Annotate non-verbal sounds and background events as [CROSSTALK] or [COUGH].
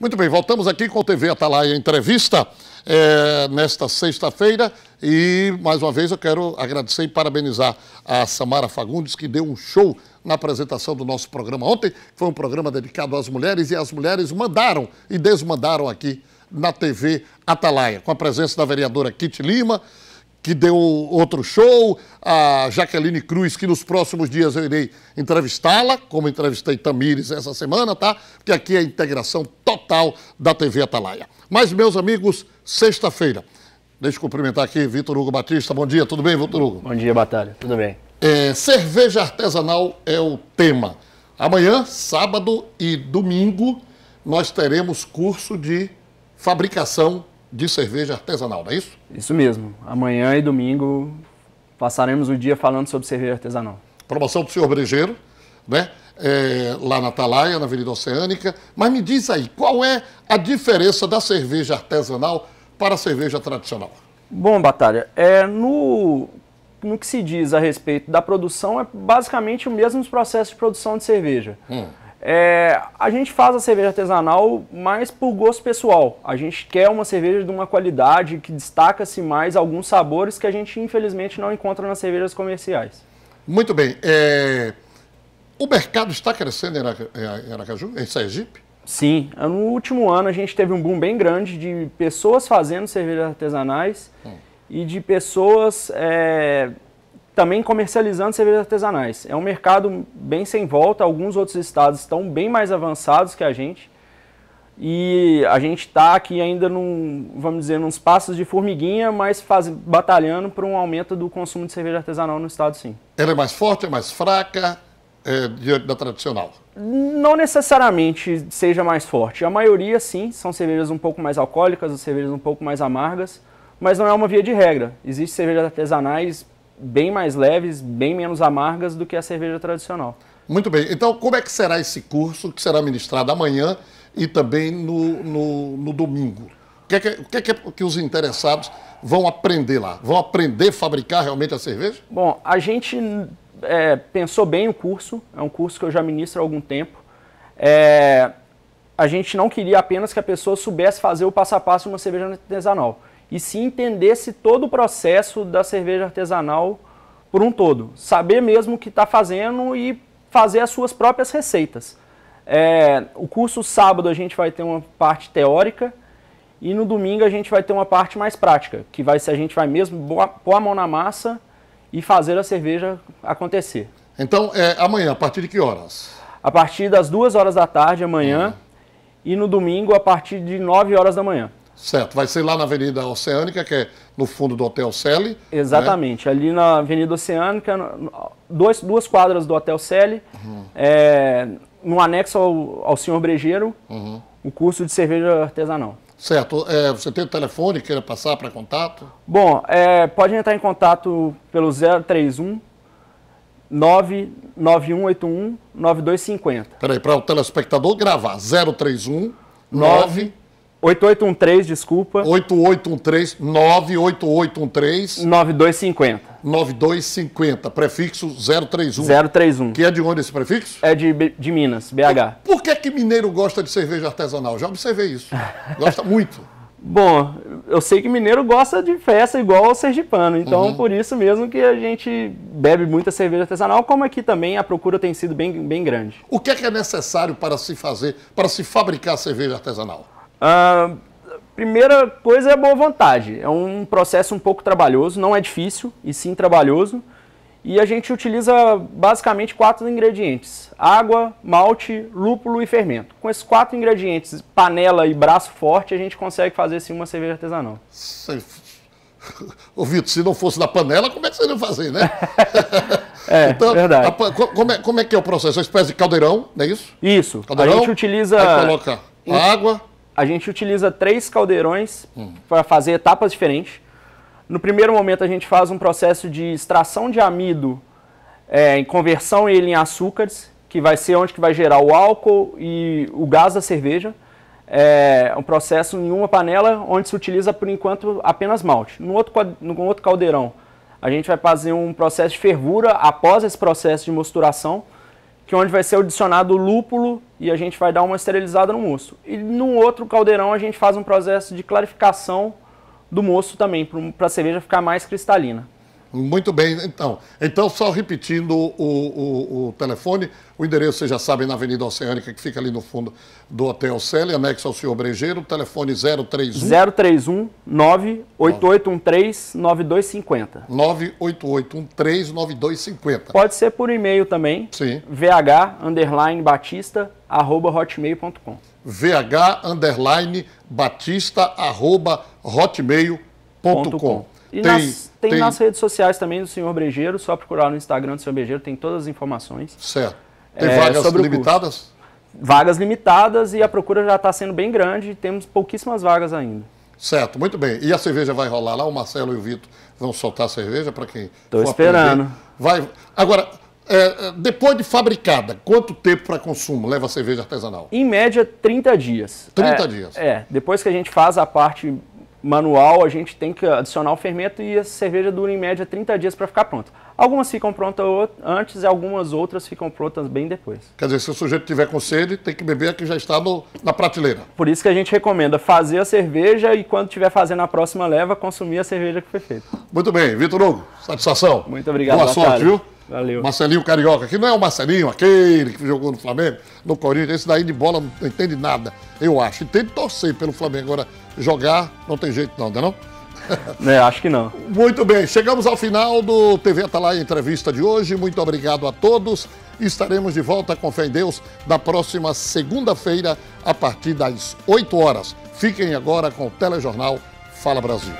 Muito bem, voltamos aqui com o TV Atalaia Entrevista é, nesta sexta-feira. E, mais uma vez, eu quero agradecer e parabenizar a Samara Fagundes, que deu um show na apresentação do nosso programa ontem. Foi um programa dedicado às mulheres e as mulheres mandaram e desmandaram aqui na TV Atalaia, com a presença da vereadora Kit Lima, que deu outro show, a Jaqueline Cruz, que nos próximos dias eu irei entrevistá-la, como entrevistei Tamires essa semana, tá? Porque aqui é a integração total da TV Atalaia. Mas, meus amigos, sexta-feira. Deixa eu cumprimentar aqui Vitor Hugo Batista. Bom dia, tudo bem, Vitor Hugo? Bom dia, Batalha, tudo bem. É, cerveja artesanal é o tema. Amanhã, sábado e domingo, nós teremos curso de fabricação de cerveja artesanal, não é isso? Isso mesmo. Amanhã e domingo passaremos o dia falando sobre cerveja artesanal. Promoção do senhor Brejeiro, né? É, lá na Atalaia, na Avenida Oceânica. Mas me diz aí, qual é a diferença da cerveja artesanal para a cerveja tradicional? Bom, Batalha, é, no, no que se diz a respeito da produção, é basicamente o mesmo processo de produção de cerveja. Hum. É, a gente faz a cerveja artesanal mais por gosto pessoal. A gente quer uma cerveja de uma qualidade que destaca-se mais alguns sabores que a gente infelizmente não encontra nas cervejas comerciais. Muito bem. É... O mercado está crescendo em é, Aracaju, em Sergipe? Sim. No último ano a gente teve um boom bem grande de pessoas fazendo cervejas artesanais hum. e de pessoas é também comercializando cervejas artesanais. É um mercado bem sem volta, alguns outros estados estão bem mais avançados que a gente. E a gente está aqui ainda num, vamos dizer, nos passos de formiguinha, mas faz, batalhando por um aumento do consumo de cerveja artesanal no estado, sim. Ela é mais forte, é mais fraca é, diante da tradicional? Não necessariamente seja mais forte. A maioria, sim, são cervejas um pouco mais alcoólicas, cervejas um pouco mais amargas, mas não é uma via de regra. Existem cervejas artesanais bem mais leves, bem menos amargas do que a cerveja tradicional. Muito bem. Então, como é que será esse curso que será ministrado amanhã e também no, no, no domingo? O que é que, o que, é que os interessados vão aprender lá? Vão aprender a fabricar realmente a cerveja? Bom, a gente é, pensou bem o curso. É um curso que eu já ministro há algum tempo. É, a gente não queria apenas que a pessoa soubesse fazer o passo a passo de uma cerveja artesanal e se entendesse todo o processo da cerveja artesanal por um todo. Saber mesmo o que está fazendo e fazer as suas próprias receitas. É, o curso sábado a gente vai ter uma parte teórica e no domingo a gente vai ter uma parte mais prática, que vai se a gente vai mesmo pôr a mão na massa e fazer a cerveja acontecer. Então, é, amanhã, a partir de que horas? A partir das duas horas da tarde, amanhã, uhum. e no domingo, a partir de nove horas da manhã. Certo, vai ser lá na Avenida Oceânica, que é no fundo do Hotel Celi. Né? Exatamente, né? ali na Avenida Oceânica, dois, duas quadras do Hotel Celi, uhum. é, no anexo ao, ao senhor Brejeiro, uhum. o curso de cerveja artesanal. Certo, é, você tem o telefone, queira passar para contato? Bom, é, pode entrar em contato pelo 031 99181 9250. Peraí, para o telespectador gravar, 031 9... 8813, desculpa. 8813, 98813. 9250. 9250, prefixo 031. 031. Que é de onde esse prefixo? É de, de Minas, BH. Por, por que que mineiro gosta de cerveja artesanal? Já observei isso. Gosta [LAUGHS] muito. Bom, eu sei que mineiro gosta de festa igual o sergipano, então uhum. por isso mesmo que a gente bebe muita cerveja artesanal, como aqui também a procura tem sido bem, bem grande. O que é que é necessário para se fazer, para se fabricar cerveja artesanal? Uh, primeira coisa é a boa vontade. É um processo um pouco trabalhoso, não é difícil, e sim trabalhoso. E a gente utiliza basicamente quatro ingredientes: água, malte, lúpulo e fermento. Com esses quatro ingredientes, panela e braço forte, a gente consegue fazer sim uma cerveja artesanal. Ô Vitor, se não fosse na panela, como é que você ia fazer, né? [LAUGHS] é, então, verdade. A, como, é, como, é, que é o processo? É uma espécie de caldeirão, não é isso? Isso. Caldeirão, a gente utiliza. Aí coloca água a gente utiliza três caldeirões hum. para fazer etapas diferentes. No primeiro momento, a gente faz um processo de extração de amido é, em conversão ele em açúcares, que vai ser onde que vai gerar o álcool e o gás da cerveja. É um processo em uma panela onde se utiliza, por enquanto, apenas malte. No outro, no outro caldeirão, a gente vai fazer um processo de fervura após esse processo de mosturação, que é onde vai ser adicionado lúpulo e a gente vai dar uma esterilizada no moço. E no outro caldeirão a gente faz um processo de clarificação do moço também, para a cerveja ficar mais cristalina. Muito bem, então. Então, só repetindo o, o, o, telefone, o endereço vocês já sabem na Avenida Oceânica, que fica ali no fundo do Hotel Célia, anexo ao senhor Brejeiro, telefone 031... 031 98813 9250. 98813 9250. Pode ser por e-mail também. Sim. VH, underline, batista, arroba hotmail.com. VH, underline, batista, arroba hotmail.com. E Tem... nas tem, tem, nas redes sociais também do Senhor Brejeiro, só procurar no Instagram do Senhor Brejeiro, tem todas as informações. Certo. É, tem é, vagas limitadas? Vagas limitadas e a procura já está sendo bem grande, temos pouquíssimas vagas ainda. Certo, muito bem. E a cerveja vai rolar lá? O Marcelo e o Vitor vão soltar a cerveja para quem. Estou esperando. Vai. Agora, é, é, depois de fabricada, quanto tempo para consumo leva a cerveja artesanal? Em média, 30 dias. 30 é, dias. É, depois que a gente faz a parte manual, a gente tem que adicionar o fermento e a cerveja dura em média 30 dias para ficar pronta. Algumas ficam prontas antes e algumas outras ficam prontas bem depois. Quer dizer, se o sujeito tiver com sede, tem que beber a que já está no, na prateleira. Por isso que a gente recomenda fazer a cerveja e quando estiver fazendo a próxima leva, consumir a cerveja que foi feita. Muito bem, Vitor Hugo, satisfação. Muito obrigado, Boa sorte, tarde. viu? Valeu. Marcelinho Carioca, que não é o Marcelinho, aquele que jogou no Flamengo, no Corinthians, esse daí de bola não entende nada, eu acho. Entende torcer pelo Flamengo. Agora, jogar não tem jeito não, não é não? É, acho que não. [LAUGHS] Muito bem, chegamos ao final do TV Atalaia Entrevista de hoje. Muito obrigado a todos. Estaremos de volta com fé em Deus na próxima segunda-feira, a partir das 8 horas. Fiquem agora com o Telejornal Fala Brasil.